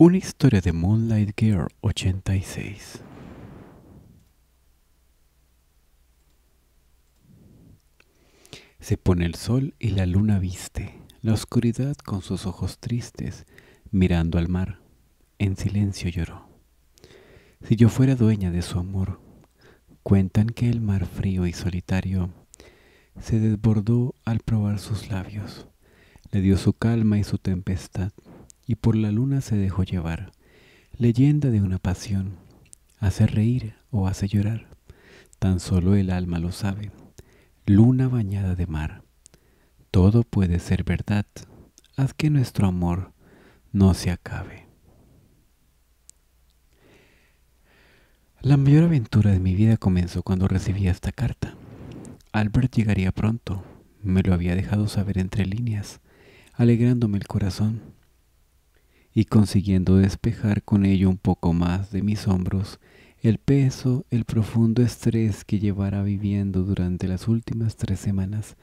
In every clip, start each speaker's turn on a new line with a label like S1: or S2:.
S1: Una historia de Moonlight Girl 86. Se pone el sol y la luna viste, la oscuridad con sus ojos tristes, mirando al mar. En silencio lloró. Si yo fuera dueña de su amor, cuentan que el mar frío y solitario se desbordó al probar sus labios, le dio su calma y su tempestad y por la luna se dejó llevar. Leyenda de una pasión, hace reír o hace llorar, tan solo el alma lo sabe. Luna bañada de mar, todo puede ser verdad, haz que nuestro amor no se acabe. La mayor aventura de mi vida comenzó cuando recibí esta carta. Albert llegaría pronto, me lo había dejado saber entre líneas, alegrándome el corazón y consiguiendo despejar con ello un poco más de mis hombros el peso, el profundo estrés que llevara viviendo durante las últimas tres semanas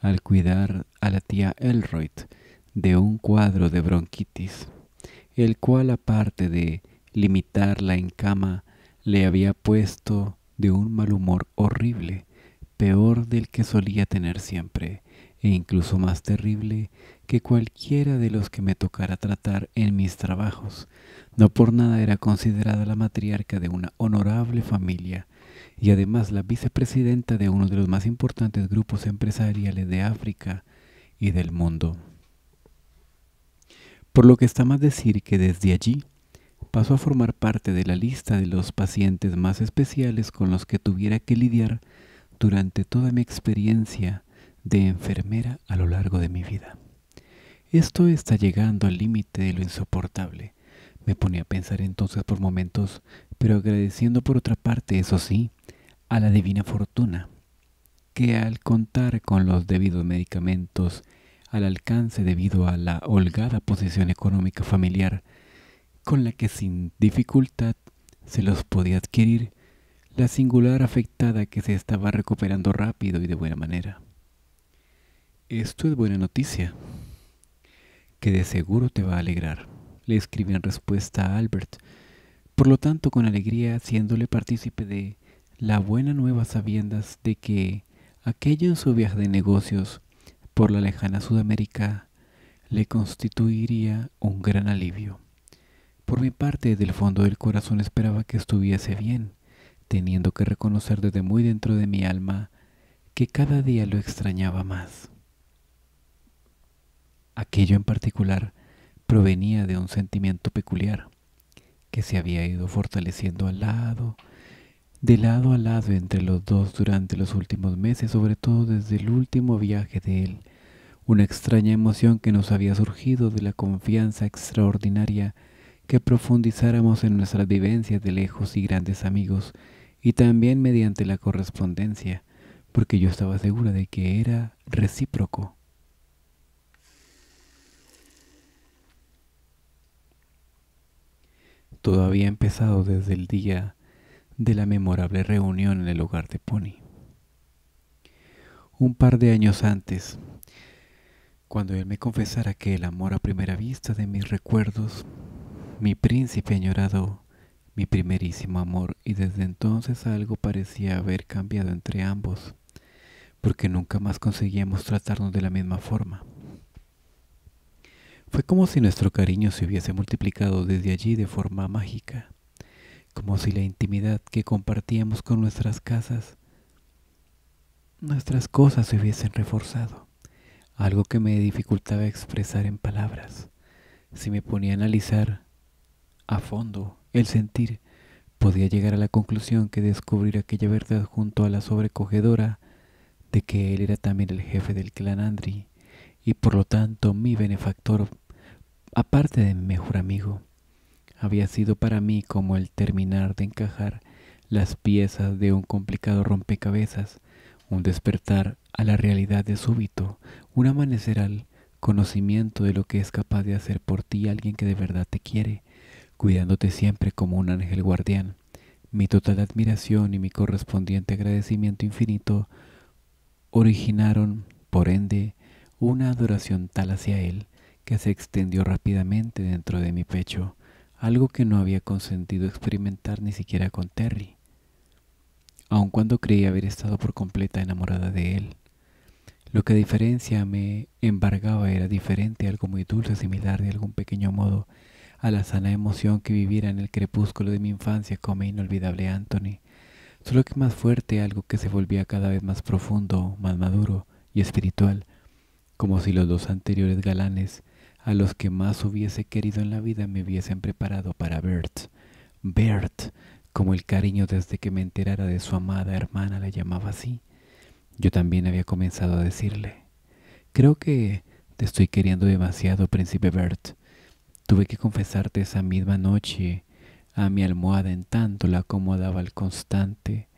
S1: al cuidar a la tía Elroyd de un cuadro de bronquitis, el cual aparte de limitarla en cama le había puesto de un mal humor horrible, peor del que solía tener siempre, e incluso más terrible que cualquiera de los que me tocara tratar en mis trabajos. No por nada era considerada la matriarca de una honorable familia y además la vicepresidenta de uno de los más importantes grupos empresariales de África y del mundo. Por lo que está más decir que desde allí pasó a formar parte de la lista de los pacientes más especiales con los que tuviera que lidiar durante toda mi experiencia de enfermera a lo largo de mi vida. Esto está llegando al límite de lo insoportable. Me ponía a pensar entonces por momentos, pero agradeciendo por otra parte, eso sí, a la divina fortuna, que al contar con los debidos medicamentos al alcance debido a la holgada posición económica familiar, con la que sin dificultad se los podía adquirir, la singular afectada que se estaba recuperando rápido y de buena manera. Esto es buena noticia, que de seguro te va a alegrar, le escribí en respuesta a Albert, por lo tanto con alegría haciéndole partícipe de la buena nueva sabiendas de que aquello en su viaje de negocios por la lejana Sudamérica le constituiría un gran alivio. Por mi parte, del fondo del corazón esperaba que estuviese bien, teniendo que reconocer desde muy dentro de mi alma que cada día lo extrañaba más. Aquello en particular provenía de un sentimiento peculiar que se había ido fortaleciendo al lado, de lado a lado entre los dos durante los últimos meses, sobre todo desde el último viaje de él, una extraña emoción que nos había surgido de la confianza extraordinaria que profundizáramos en nuestras vivencias de lejos y grandes amigos, y también mediante la correspondencia, porque yo estaba segura de que era recíproco. todo había empezado desde el día de la memorable reunión en el hogar de Pony. Un par de años antes, cuando él me confesara que el amor a primera vista de mis recuerdos, mi príncipe añorado, mi primerísimo amor, y desde entonces algo parecía haber cambiado entre ambos, porque nunca más conseguíamos tratarnos de la misma forma. Fue como si nuestro cariño se hubiese multiplicado desde allí de forma mágica, como si la intimidad que compartíamos con nuestras casas, nuestras cosas se hubiesen reforzado, algo que me dificultaba expresar en palabras. Si me ponía a analizar a fondo el sentir, podía llegar a la conclusión que descubrir aquella verdad junto a la sobrecogedora de que él era también el jefe del clan Andri y por lo tanto mi benefactor aparte de mi mejor amigo, había sido para mí como el terminar de encajar las piezas de un complicado rompecabezas, un despertar a la realidad de súbito, un amanecer al conocimiento de lo que es capaz de hacer por ti alguien que de verdad te quiere, cuidándote siempre como un ángel guardián. Mi total admiración y mi correspondiente agradecimiento infinito originaron, por ende, una adoración tal hacia él, que se extendió rápidamente dentro de mi pecho, algo que no había consentido experimentar ni siquiera con Terry, aun cuando creía haber estado por completa enamorada de él. Lo que a diferencia me embargaba era diferente, algo muy dulce, similar de algún pequeño modo a la sana emoción que viviera en el crepúsculo de mi infancia con mi inolvidable Anthony, solo que más fuerte, algo que se volvía cada vez más profundo, más maduro y espiritual, como si los dos anteriores galanes a los que más hubiese querido en la vida me hubiesen preparado para Bert. Bert, como el cariño desde que me enterara de su amada hermana la llamaba así. Yo también había comenzado a decirle, creo que te estoy queriendo demasiado, príncipe Bert. Tuve que confesarte esa misma noche a mi almohada en tanto la acomodaba al constante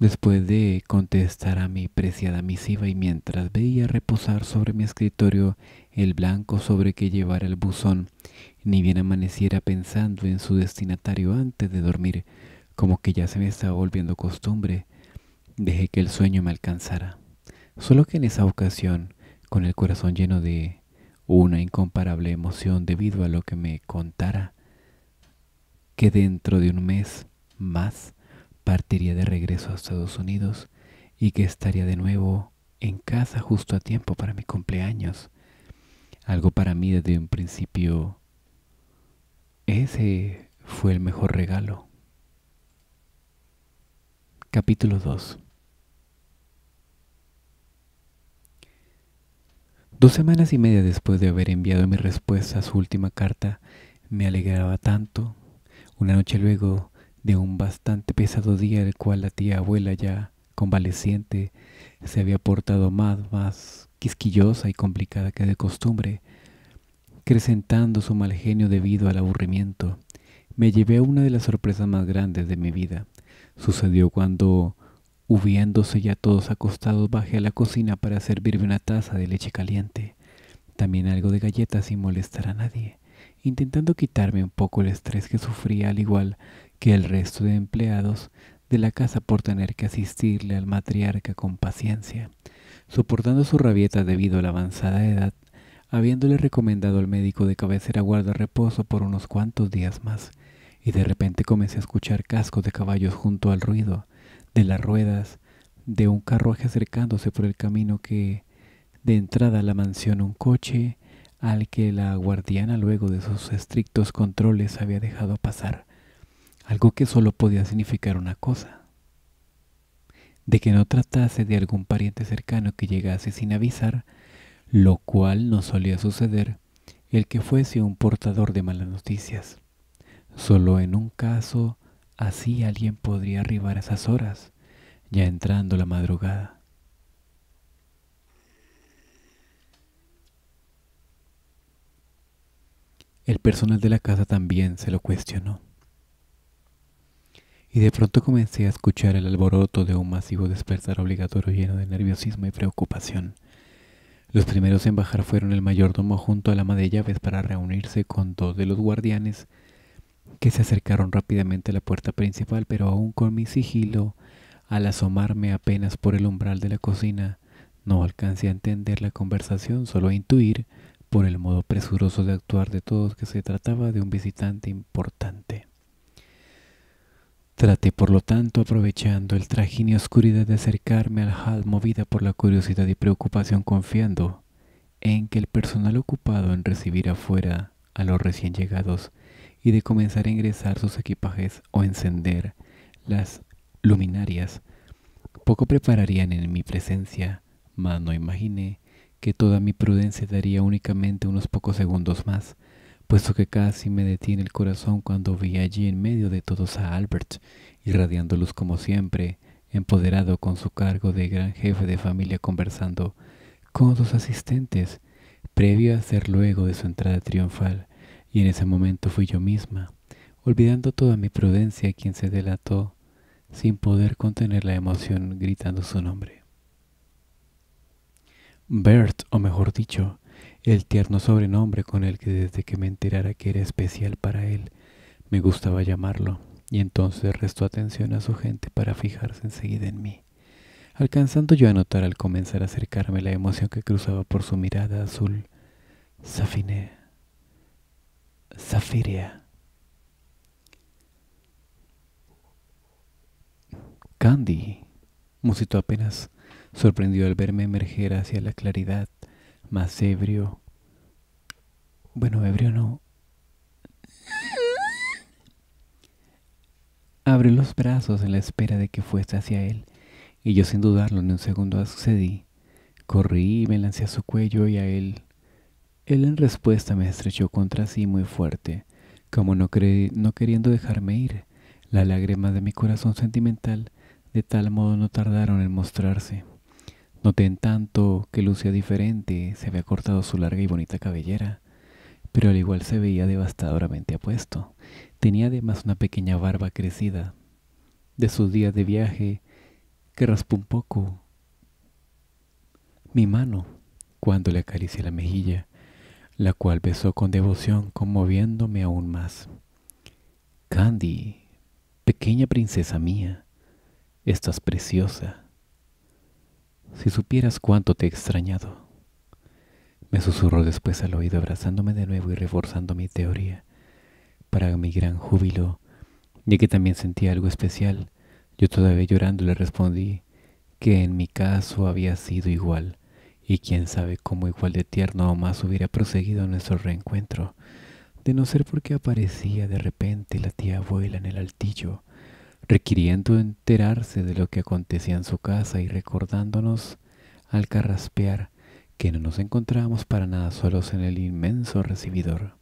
S1: Después de contestar a mi preciada misiva y mientras veía reposar sobre mi escritorio el blanco sobre que llevara el buzón, ni bien amaneciera pensando en su destinatario antes de dormir, como que ya se me estaba volviendo costumbre, dejé que el sueño me alcanzara. Solo que en esa ocasión, con el corazón lleno de una incomparable emoción debido a lo que me contara, que dentro de un mes más partiría de regreso a Estados Unidos y que estaría de nuevo en casa justo a tiempo para mi cumpleaños. Algo para mí desde un principio. Ese fue el mejor regalo. Capítulo 2 Dos semanas y media después de haber enviado mi respuesta a su última carta, me alegraba tanto. Una noche luego de un bastante pesado día el cual la tía abuela ya convaleciente se había portado más, más quisquillosa y complicada que de costumbre, acrecentando su mal genio debido al aburrimiento. Me llevé a una de las sorpresas más grandes de mi vida. Sucedió cuando, hubiéndose ya todos acostados, bajé a la cocina para servirme una taza de leche caliente, también algo de galletas sin molestar a nadie intentando quitarme un poco el estrés que sufría al igual que el resto de empleados de la casa por tener que asistirle al matriarca con paciencia, soportando su rabieta debido a la avanzada edad, habiéndole recomendado al médico de cabecera guardar reposo por unos cuantos días más, y de repente comencé a escuchar cascos de caballos junto al ruido de las ruedas de un carruaje acercándose por el camino que de entrada a la mansión un coche al que la guardiana luego de sus estrictos controles había dejado pasar, algo que solo podía significar una cosa, de que no tratase de algún pariente cercano que llegase sin avisar, lo cual no solía suceder, el que fuese un portador de malas noticias. Solo en un caso así alguien podría arribar a esas horas, ya entrando la madrugada. El personal de la casa también se lo cuestionó. Y de pronto comencé a escuchar el alboroto de un masivo despertar obligatorio lleno de nerviosismo y preocupación. Los primeros en bajar fueron el mayordomo junto al ama de llaves para reunirse con dos de los guardianes que se acercaron rápidamente a la puerta principal, pero aún con mi sigilo, al asomarme apenas por el umbral de la cocina, no alcancé a entender la conversación, solo a intuir por el modo presuroso de actuar de todos que se trataba de un visitante importante. Traté, por lo tanto, aprovechando el trajín y oscuridad de acercarme al hall movida por la curiosidad y preocupación confiando en que el personal ocupado en recibir afuera a los recién llegados y de comenzar a ingresar sus equipajes o encender las luminarias, poco prepararían en mi presencia, mas no imaginé que toda mi prudencia daría únicamente unos pocos segundos más, puesto que casi me detiene el corazón cuando vi allí en medio de todos a Albert, irradiando luz como siempre, empoderado con su cargo de gran jefe de familia conversando con sus asistentes, previo a ser luego de su entrada triunfal, y en ese momento fui yo misma, olvidando toda mi prudencia quien se delató sin poder contener la emoción gritando su nombre. Bert, o mejor dicho, el tierno sobrenombre con el que desde que me enterara que era especial para él, me gustaba llamarlo, y entonces restó atención a su gente para fijarse enseguida en mí, alcanzando yo a notar al comenzar a acercarme la emoción que cruzaba por su mirada azul. zafinea, Zafiria. Candy, musitó apenas sorprendió al verme emerger hacia la claridad, más ebrio. Bueno, ebrio no. Abrió los brazos en la espera de que fuese hacia él, y yo sin dudarlo ni un segundo accedí. Corrí y me lancé a su cuello y a él. Él en respuesta me estrechó contra sí muy fuerte, como no, no queriendo dejarme ir. Las lágrimas de mi corazón sentimental de tal modo no tardaron en mostrarse. Noté en tanto que lucía diferente, se había cortado su larga y bonita cabellera, pero al igual se veía devastadoramente apuesto. Tenía además una pequeña barba crecida, de sus días de viaje, que raspó un poco mi mano cuando le acaricié la mejilla, la cual besó con devoción, conmoviéndome aún más. Candy, pequeña princesa mía, estás preciosa. Si supieras cuánto te he extrañado. Me susurró después al oído, abrazándome de nuevo y reforzando mi teoría. Para mi gran júbilo, ya que también sentía algo especial, yo todavía llorando le respondí que en mi caso había sido igual, y quién sabe cómo igual de tierno o más hubiera proseguido nuestro reencuentro, de no ser porque aparecía de repente la tía abuela en el altillo, requiriendo enterarse de lo que acontecía en su casa y recordándonos al carraspear que no nos encontrábamos para nada solos en el inmenso recibidor.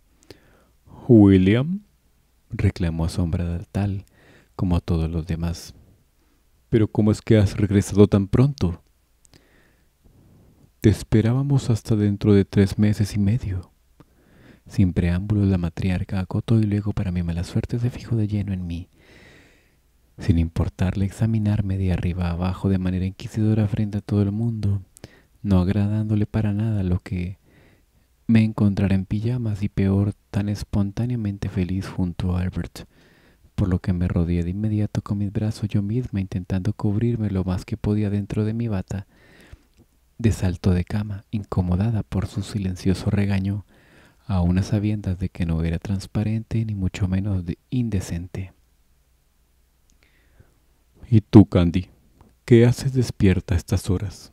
S1: William, reclamó del tal como a todos los demás. Pero ¿cómo es que has regresado tan pronto? Te esperábamos hasta dentro de tres meses y medio. Sin preámbulo la matriarca acotó y luego para mi mala suerte se fijó de lleno en mí sin importarle examinarme de arriba a abajo de manera inquisidora frente a todo el mundo, no agradándole para nada lo que me encontrara en pijamas y peor tan espontáneamente feliz junto a Albert, por lo que me rodeé de inmediato con mis brazos yo misma intentando cubrirme lo más que podía dentro de mi bata, de salto de cama, incomodada por su silencioso regaño, aun a sabiendas de que no era transparente ni mucho menos indecente. ¿Y tú, Candy? ¿Qué haces despierta a estas horas?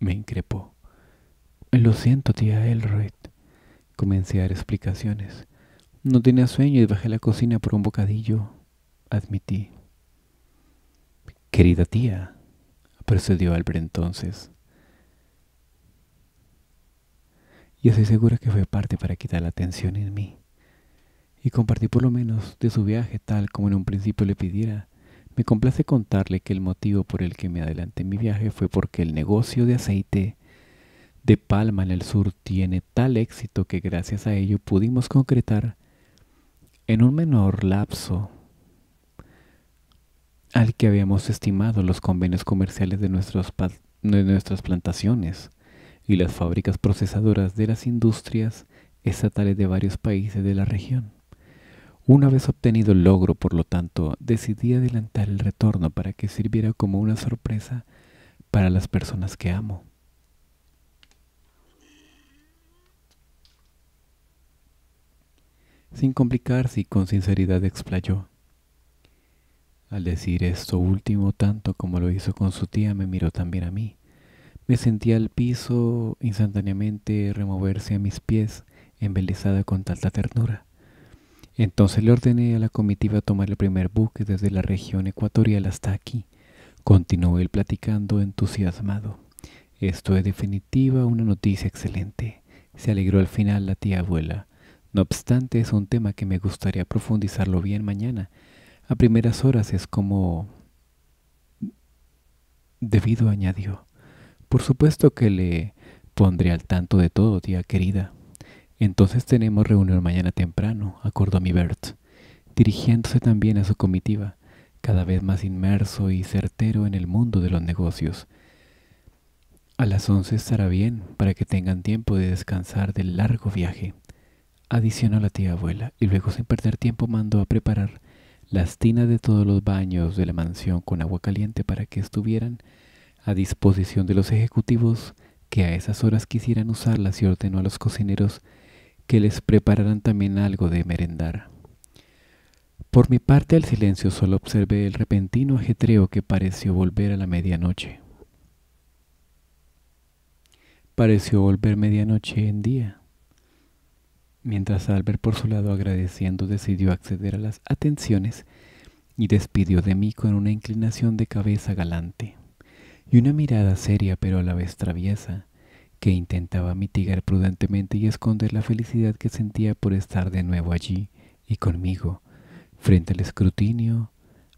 S1: me increpó. Lo siento, tía Elroy. Comencé a dar explicaciones. No tenía sueño y bajé a la cocina por un bocadillo, admití. Querida tía, procedió Albert entonces. Y estoy segura que fue parte para quitar la atención en mí. Y compartí por lo menos de su viaje tal como en un principio le pidiera me complace contarle que el motivo por el que me adelanté mi viaje fue porque el negocio de aceite de palma en el sur tiene tal éxito que gracias a ello pudimos concretar en un menor lapso al que habíamos estimado los convenios comerciales de nuestras plantaciones y las fábricas procesadoras de las industrias estatales de varios países de la región. Una vez obtenido el logro, por lo tanto, decidí adelantar el retorno para que sirviera como una sorpresa para las personas que amo. Sin complicarse y con sinceridad explayó. Al decir esto último, tanto como lo hizo con su tía, me miró también a mí. Me sentí al piso instantáneamente removerse a mis pies, embelesada con tanta ternura. Entonces le ordené a la comitiva tomar el primer buque desde la región ecuatorial hasta aquí. Continuó él platicando entusiasmado. Esto es definitiva una noticia excelente. Se alegró al final la tía abuela. No obstante, es un tema que me gustaría profundizarlo bien mañana. A primeras horas es como... Debido, añadió. Por supuesto que le pondré al tanto de todo, tía querida. Entonces tenemos reunión mañana temprano, acordó mi Bert, dirigiéndose también a su comitiva, cada vez más inmerso y certero en el mundo de los negocios. A las once estará bien para que tengan tiempo de descansar del largo viaje, adicionó la tía abuela, y luego sin perder tiempo mandó a preparar las tinas de todos los baños de la mansión con agua caliente para que estuvieran a disposición de los ejecutivos que a esas horas quisieran usarlas y ordenó a los cocineros que les prepararan también algo de merendar. Por mi parte al silencio solo observé el repentino ajetreo que pareció volver a la medianoche. Pareció volver medianoche en día. Mientras Albert por su lado agradeciendo decidió acceder a las atenciones y despidió de mí con una inclinación de cabeza galante y una mirada seria pero a la vez traviesa que intentaba mitigar prudentemente y esconder la felicidad que sentía por estar de nuevo allí y conmigo, frente al escrutinio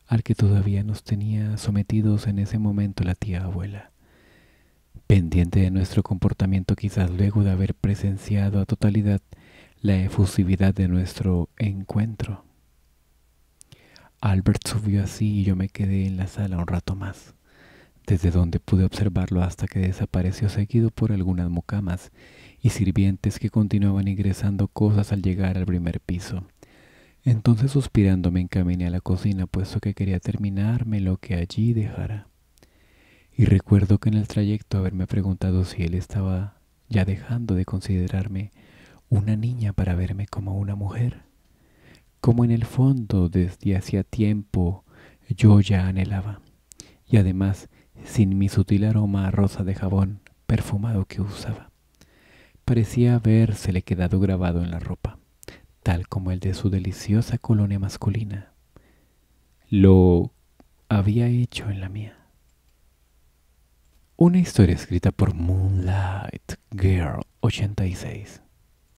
S1: al que todavía nos tenía sometidos en ese momento la tía abuela. Pendiente de nuestro comportamiento quizás luego de haber presenciado a totalidad la efusividad de nuestro encuentro. Albert subió así y yo me quedé en la sala un rato más desde donde pude observarlo hasta que desapareció seguido por algunas mucamas y sirvientes que continuaban ingresando cosas al llegar al primer piso. Entonces suspirando me encaminé a la cocina, puesto que quería terminarme lo que allí dejara. Y recuerdo que en el trayecto haberme preguntado si él estaba ya dejando de considerarme una niña para verme como una mujer, como en el fondo desde hacía tiempo yo ya anhelaba. Y además sin mi sutil aroma a rosa de jabón perfumado que usaba. Parecía habérsele quedado grabado en la ropa, tal como el de su deliciosa colonia masculina. Lo había hecho en la mía. Una historia escrita por Moonlight Girl 86.